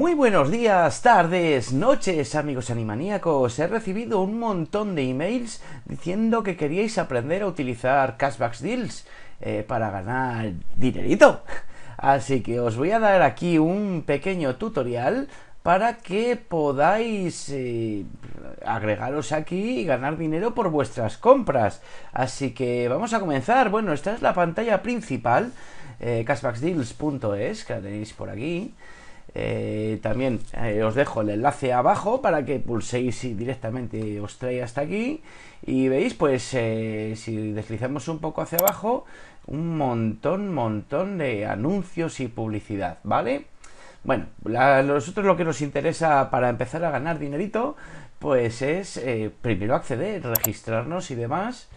Muy buenos días, tardes, noches, amigos animaníacos. He recibido un montón de emails diciendo que queríais aprender a utilizar cashbacks deals eh, para ganar dinerito. Así que os voy a dar aquí un pequeño tutorial para que podáis eh, agregaros aquí y ganar dinero por vuestras compras. Así que vamos a comenzar. Bueno, esta es la pantalla principal, eh, que la tenéis por aquí. Eh, también eh, os dejo el enlace abajo para que pulséis y directamente os trae hasta aquí. Y veis, pues eh, si deslizamos un poco hacia abajo, un montón, montón de anuncios y publicidad, ¿vale? Bueno, a nosotros lo que nos interesa para empezar a ganar dinerito, pues es primero acceder, registrarnos y demás.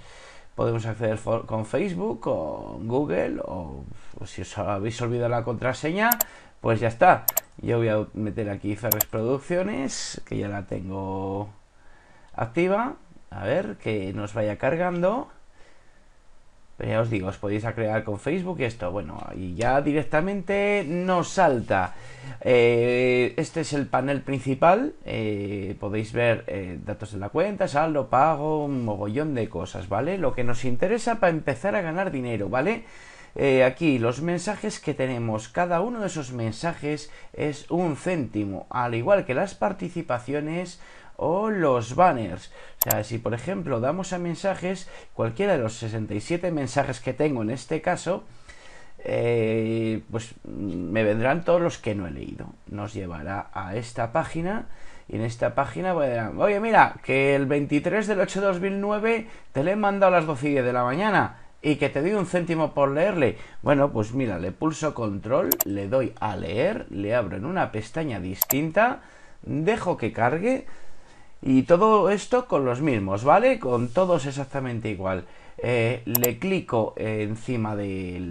Podemos acceder con Facebook, o Google, o si os habéis olvidado la contraseña, pues ya está. Yo voy a meter aquí Ferres Producciones, que ya la tengo activa. A ver, que nos vaya cargando. Pero ya os digo, os podéis crear con Facebook y esto. Bueno, y ya directamente nos salta. Eh, este es el panel principal. Eh, podéis ver eh, datos de la cuenta, saldo, pago, un mogollón de cosas, ¿vale? Lo que nos interesa para empezar a ganar dinero, ¿vale? vale eh, aquí los mensajes que tenemos, cada uno de esos mensajes es un céntimo, al igual que las participaciones o los banners. O sea, si por ejemplo damos a mensajes, cualquiera de los 67 mensajes que tengo en este caso, eh, pues me vendrán todos los que no he leído. Nos llevará a esta página. Y en esta página voy pues, a oye, mira, que el 23 del 8 de 2009 te le he mandado a las 12 y de la mañana y que te doy un céntimo por leerle. Bueno, pues mira, le pulso control, le doy a leer, le abro en una pestaña distinta, dejo que cargue y todo esto con los mismos, ¿vale? Con todos exactamente igual. Eh, le clico encima de,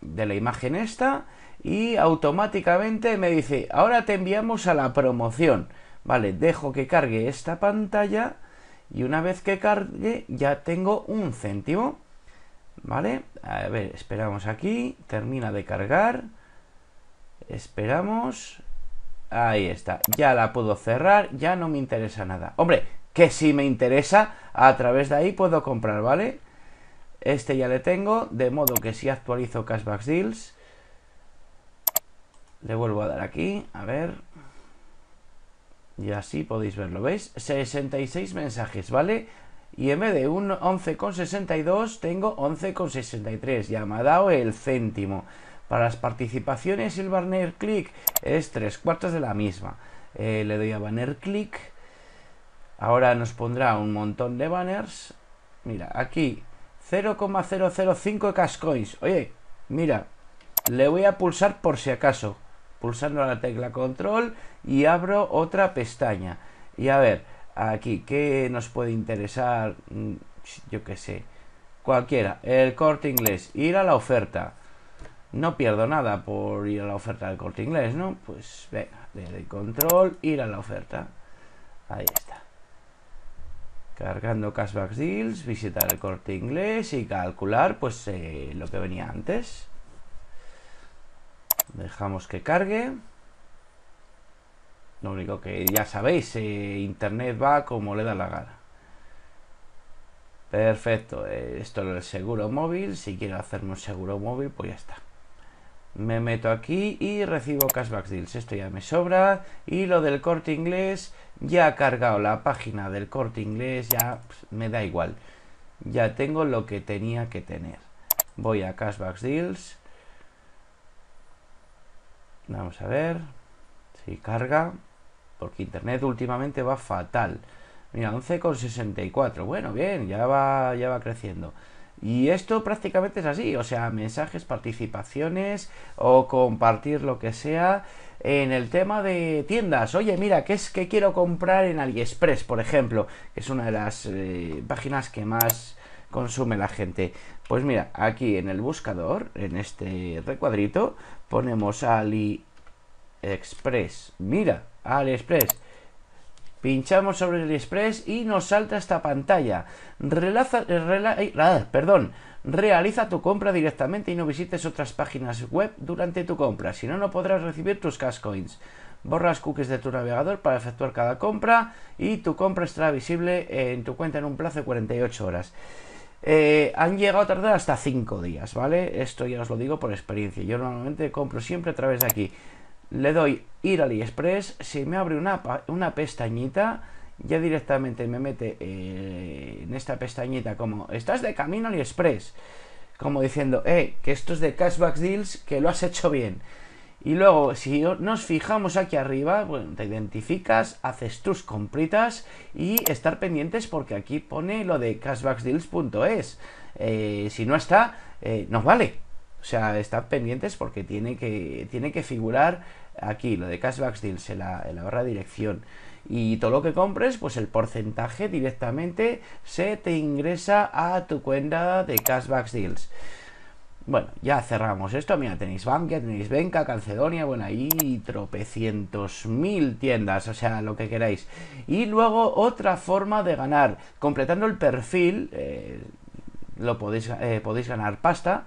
de la imagen esta y automáticamente me dice, ahora te enviamos a la promoción. Vale, dejo que cargue esta pantalla y una vez que cargue ya tengo un céntimo. ¿Vale? A ver, esperamos aquí, termina de cargar, esperamos, ahí está, ya la puedo cerrar, ya no me interesa nada. Hombre, que si me interesa, a través de ahí puedo comprar, ¿vale? Este ya le tengo, de modo que si actualizo Cashback Deals, le vuelvo a dar aquí, a ver, y así podéis verlo, ¿veis? 66 mensajes, ¿vale? Y en vez de un 11,62 tengo 11,63. Ya me ha dado el céntimo. Para las participaciones el banner click es tres cuartos de la misma. Eh, le doy a banner click. Ahora nos pondrá un montón de banners. Mira, aquí 0,005 cash coins. Oye, mira, le voy a pulsar por si acaso. Pulsando la tecla control y abro otra pestaña. Y a ver, aquí, ¿qué nos puede interesar? Mm, yo qué sé, cualquiera, el corte inglés, ir a la oferta. No pierdo nada por ir a la oferta del corte inglés, ¿no? Pues venga, le doy control, ir a la oferta. Ahí está. Cargando cashback deals, visitar el corte inglés y calcular pues eh, lo que venía antes. Dejamos que cargue. Lo único que ya sabéis, eh, internet va como le da la gana. Perfecto, eh, esto es el seguro móvil. Si quiero hacerme un seguro móvil, pues ya está. Me meto aquí y recibo cashback deals. Esto ya me sobra. Y lo del corte inglés, ya ha cargado la página del corte inglés, ya pues, me da igual. Ya tengo lo que tenía que tener. Voy a cashback deals. Vamos a ver si carga porque Internet últimamente va fatal. Mira, 11,64. Bueno, bien, ya va, ya va creciendo. Y esto prácticamente es así, o sea, mensajes, participaciones o compartir lo que sea en el tema de tiendas. Oye, mira, ¿qué es que quiero comprar en AliExpress, por ejemplo? es una de las eh, páginas que más consume la gente. Pues mira, aquí en el buscador, en este recuadrito, ponemos AliExpress. Mira, AliExpress. Pinchamos sobre el Express y nos salta esta pantalla. Relaza, eh, eh, ah, perdón, realiza tu compra directamente y no visites otras páginas web durante tu compra. Si no, no podrás recibir tus cash coins. borras cookies de tu navegador para efectuar cada compra y tu compra estará visible en tu cuenta en un plazo de 48 horas. Eh, han llegado a tardar hasta 5 días, ¿vale? Esto ya os lo digo por experiencia. Yo normalmente compro siempre a través de aquí le doy ir al AliExpress, si me abre una, una pestañita, ya directamente me mete eh, en esta pestañita como, estás de camino al AliExpress, como diciendo, eh, que esto es de Cashback Deals, que lo has hecho bien. Y luego, si nos fijamos aquí arriba, te identificas, haces tus compritas y estar pendientes porque aquí pone lo de cashbacksdeals.es. Eh, si no está, eh, nos vale. O sea, estar pendientes porque tiene que, tiene que figurar aquí lo de cashback deals, en la barra de dirección y todo lo que compres, pues el porcentaje directamente se te ingresa a tu cuenta de cashback deals. Bueno, ya cerramos esto. Mira, tenéis Bankia, tenéis Benca, Calcedonia, bueno, ahí tropecientos mil tiendas, o sea, lo que queráis. Y luego otra forma de ganar. Completando el perfil, eh, lo podéis, eh, podéis ganar pasta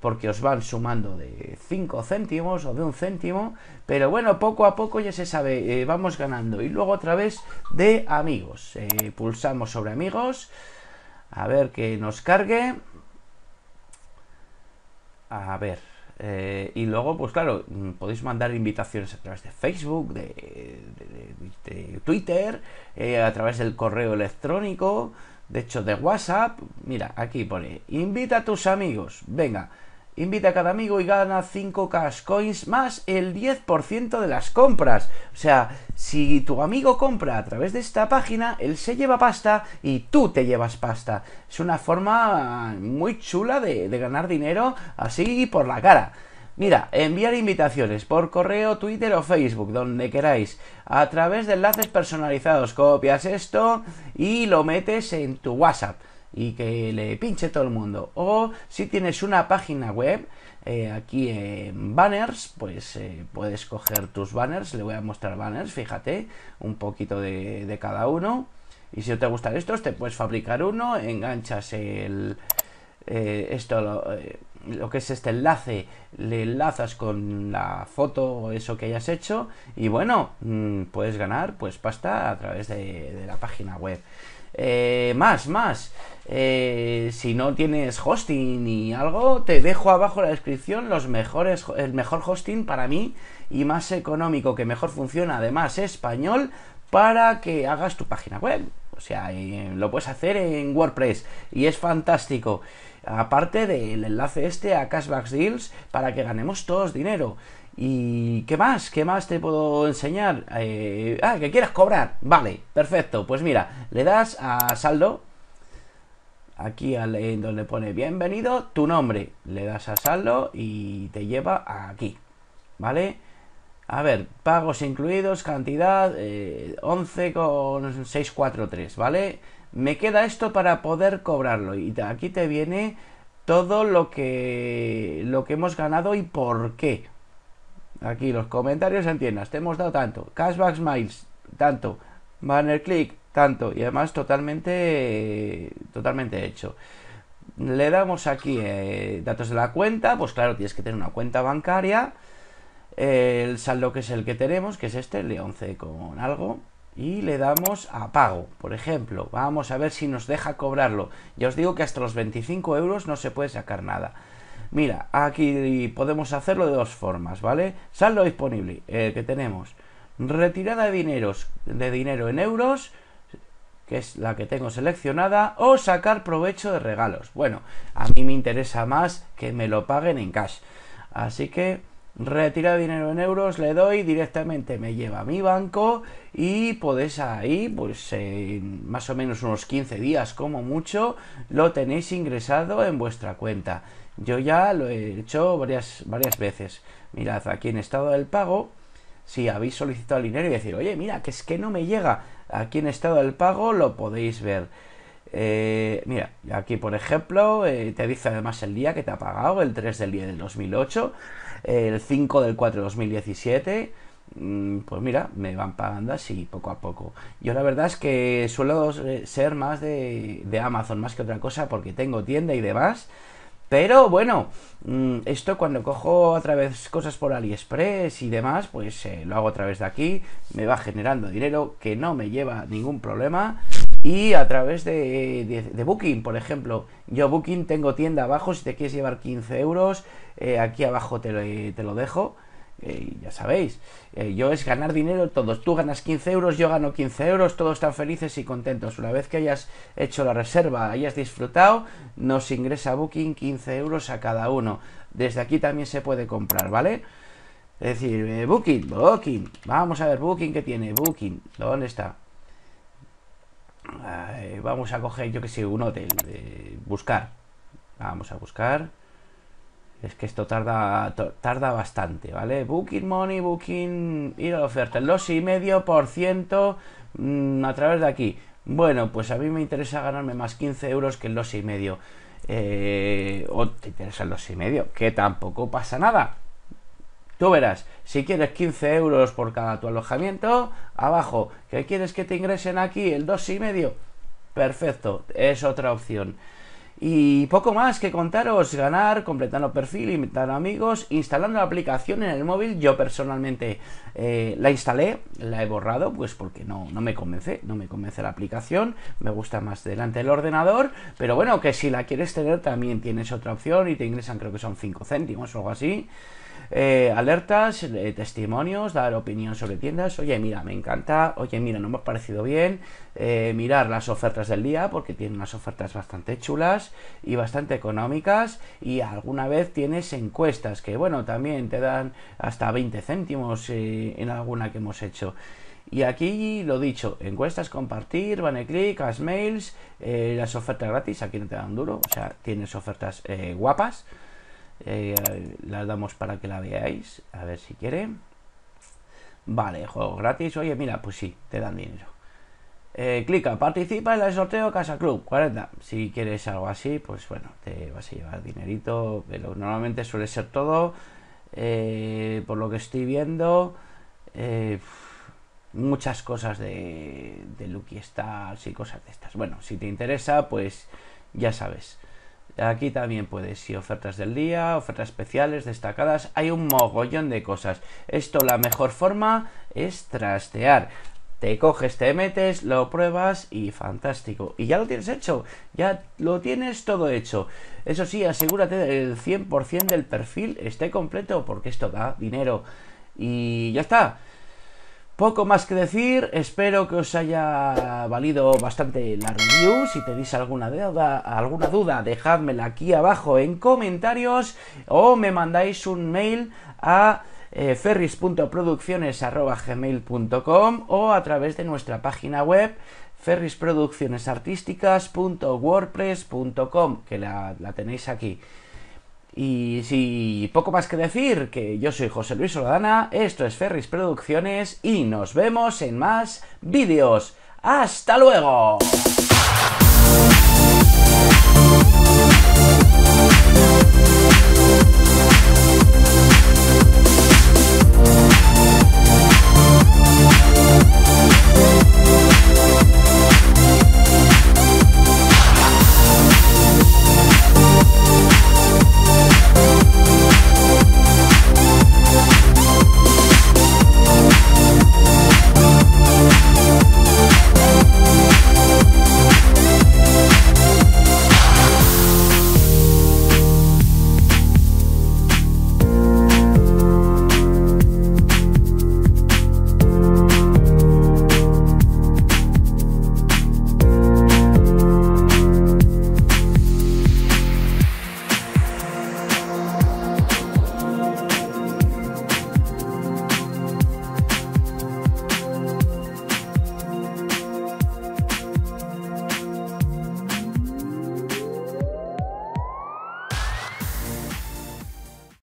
porque os van sumando de 5 céntimos o de un céntimo, pero bueno, poco a poco ya se sabe, eh, vamos ganando. Y luego a través de amigos, eh, pulsamos sobre amigos, a ver que nos cargue. A ver, eh, y luego, pues claro, mm, podéis mandar invitaciones a través de Facebook, de Twitter, a través del correo electrónico. De hecho, de WhatsApp, mira, aquí pone, invita a tus amigos, venga, invita a cada amigo y gana 5 cash coins más el 10% de las compras. O sea, si tu amigo compra a través de esta página, él se lleva pasta y tú te llevas pasta. Es una forma muy chula de, de ganar dinero así por la cara. Mira, enviar invitaciones por correo, Twitter o Facebook, donde queráis, a través de enlaces personalizados. Copias esto y lo metes en tu WhatsApp y que le pinche todo el mundo. O si tienes una página web, eh, aquí en banners, pues eh, puedes coger tus banners. Le voy a mostrar banners, fíjate, un poquito de, cada uno. Y si te gustan estos, te puedes fabricar uno, enganchas el... Eh, esto lo, lo que es este enlace, le enlazas con la foto o eso que hayas hecho y bueno, mm, puedes ganar pues pasta a través de, la página web. Eh, más, más. Eh, si no tienes hosting y algo, te dejo abajo en la descripción los mejores, el mejor hosting para mí y más económico, que mejor funciona, además español, para que hagas tu página web. O sea, eh, lo puedes hacer en WordPress y es fantástico aparte del enlace este a Cashback Deals para que ganemos todos dinero. ¿Y qué más? ¿Qué más te puedo enseñar? Eh, ah, que quieras cobrar. Vale, perfecto. Pues mira, le das a saldo. Aquí al, en donde pone bienvenido, tu nombre. Le das a saldo y te lleva aquí. ¿Vale? A ver, pagos incluidos, cantidad eh, 11,643, ¿vale? me queda esto para poder cobrarlo. Y aquí te viene todo lo que, lo que hemos ganado y por qué. Aquí los comentarios en tiendas, te hemos dado tanto, cashback miles, tanto, banner click, tanto, y además totalmente, totalmente hecho. Le damos aquí eh, datos de la cuenta, pues claro, tienes que tener una cuenta bancaria, el saldo que es el que tenemos, que es este, el 11 con algo, y le damos a pago, por ejemplo. Vamos a ver si nos deja cobrarlo. Ya os digo que hasta los 25 euros no se puede sacar nada. Mira, aquí podemos hacerlo de dos formas, ¿vale? Saldo disponible que tenemos. Retirada de, dineros, de dinero en euros, que es la que tengo seleccionada, o sacar provecho de regalos. Bueno, a mí me interesa más que me lo paguen en cash. Así que retira dinero en euros, le doy directamente, me lleva a mi banco y podéis ahí, pues en más o menos unos 15 días como mucho, lo tenéis ingresado en vuestra cuenta. Yo ya lo he hecho varias, varias veces. Mirad, aquí en estado del pago, si habéis solicitado el dinero y decir, oye, mira, que es que no me llega, aquí en estado del pago lo podéis ver. Eh, mira, aquí por ejemplo eh, te dice además el día que te ha pagado, el 3 del 10 del 2008, el 5 del 4 del 2017. pues mira, me van pagando así poco a poco. Yo la verdad es que suelo eh, ser más de, Amazon más que otra cosa porque tengo tienda y demás. Pero bueno, mm, esto cuando cojo a través cosas por AliExpress y demás, pues eh, lo hago a través de aquí, me va generando dinero que no me lleva ningún problema y a través de, Booking, por ejemplo. Yo Booking tengo tienda abajo, si te quieres llevar 15 euros, eh, aquí abajo te lo, eh, dejo. Eh, ya sabéis, yo es ganar dinero todos. Tú ganas 15 euros, yo gano 15 euros, todos están felices y contentos. Una vez que hayas hecho la reserva, hayas disfrutado, nos ingresa Booking 15 euros a cada uno. Desde aquí también se puede comprar, ¿vale? Es decir, Booking, Booking, vamos a ver Booking ¿qué tiene, Booking, ¿dónde está? vamos a coger, yo que sé, un hotel. De buscar. Vamos a buscar. Es que esto tarda tarda bastante, ¿vale? Booking money, booking, ir a la oferta. El por ciento mm, a través de aquí. Bueno, pues a mí me interesa ganarme más 15 euros que el y medio eh, o te interesa y medio que tampoco pasa nada. Tú verás, si quieres 15 euros por cada tu alojamiento, abajo, que quieres que te ingresen aquí el 2,5, perfecto, es otra opción. Y poco más que contaros, ganar, completando perfil, invitar amigos, instalando la aplicación en el móvil. Yo personalmente eh, la instalé, la he borrado, pues porque no, no me convence, no me convence la aplicación, me gusta más delante del ordenador, pero bueno, que si la quieres tener también tienes otra opción y te ingresan creo que son 5 céntimos o algo así. Eh, alertas, eh, testimonios, dar opinión sobre tiendas. Oye, mira, me encanta. Oye, mira, no me ha parecido bien. Eh, mirar las ofertas del día porque tiene unas ofertas bastante chulas y bastante económicas. Y alguna vez tienes encuestas que, bueno, también te dan hasta 20 céntimos en alguna que hemos hecho. Y aquí lo dicho, encuestas, compartir, van a clic, mails, las ofertas gratis, aquí no te dan duro, o sea, tienes ofertas guapas, eh, la damos para que la veáis. A ver si quiere. Vale, juego gratis. Oye, mira, pues sí, te dan dinero. Eh, clica, participa en el sorteo Casa Club 40. Si quieres algo así, pues bueno, te vas a llevar dinerito. Pero normalmente suele ser todo. Eh, por lo que estoy viendo, muchas cosas de, de Lucky Stars y cosas de estas. Bueno, si te interesa, pues ya sabes. Aquí también puedes ir ofertas del día, ofertas especiales, destacadas. Hay un mogollón de cosas. Esto la mejor forma es trastear te coges, te metes, lo pruebas y fantástico. Y ya lo tienes hecho, ya lo tienes todo hecho. Eso sí, asegúrate del 100% del perfil esté completo porque esto da dinero. Y ya está. Poco más que decir, espero que os haya valido bastante la review. Si tenéis alguna duda, alguna duda, dejadmela aquí abajo en comentarios o me mandáis un mail a eh, ferris.producciones.gmail.com o a través de nuestra página web ferrisproduccionesartísticas.wordpress.com que la tenéis aquí. Y si poco más que decir, que yo soy José Luis Solodana esto es Ferris Producciones y nos vemos en más vídeos. ¡Hasta luego!